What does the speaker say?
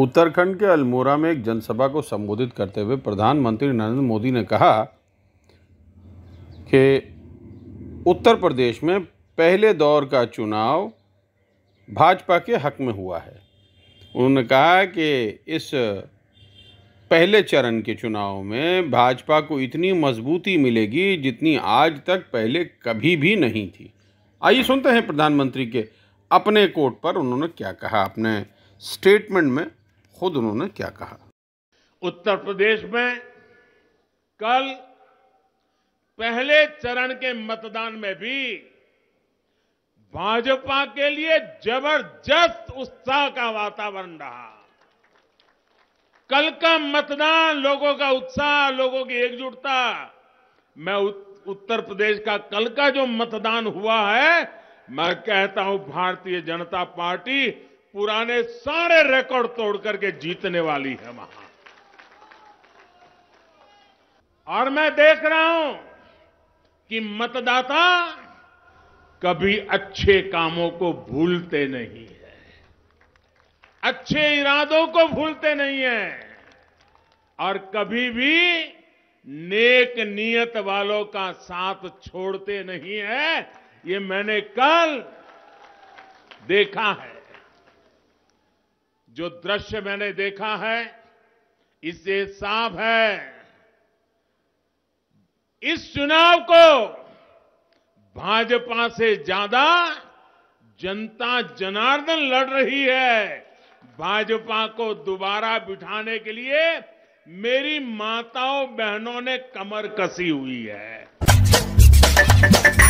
उत्तराखंड के अल्मोरा में एक जनसभा को संबोधित करते हुए प्रधानमंत्री नरेंद्र मोदी ने कहा कि उत्तर प्रदेश में पहले दौर का चुनाव भाजपा के हक में हुआ है उन्होंने कहा कि इस पहले चरण के चुनाव में भाजपा को इतनी मजबूती मिलेगी जितनी आज तक पहले कभी भी नहीं थी आइए सुनते हैं प्रधानमंत्री के अपने कोट पर उन्होंने क्या कहा अपने स्टेटमेंट में खुद उन्होंने क्या कहा उत्तर प्रदेश में कल पहले चरण के मतदान में भी भाजपा के लिए जबरदस्त उत्साह का वातावरण रहा कल का मतदान लोगों का उत्साह लोगों की एकजुटता मैं उत्तर प्रदेश का कल का जो मतदान हुआ है मैं कहता हूं भारतीय जनता पार्टी पुराने सारे रिकॉर्ड तोड़ करके जीतने वाली है वहां और मैं देख रहा हूं कि मतदाता कभी अच्छे कामों को भूलते नहीं है अच्छे इरादों को भूलते नहीं है और कभी भी नेक नियत वालों का साथ छोड़ते नहीं है ये मैंने कल देखा है जो दृश्य मैंने देखा है इससे साफ है इस चुनाव को भाजपा से ज्यादा जनता जनार्दन लड़ रही है भाजपा को दोबारा बिठाने के लिए मेरी माताओं बहनों ने कमर कसी हुई है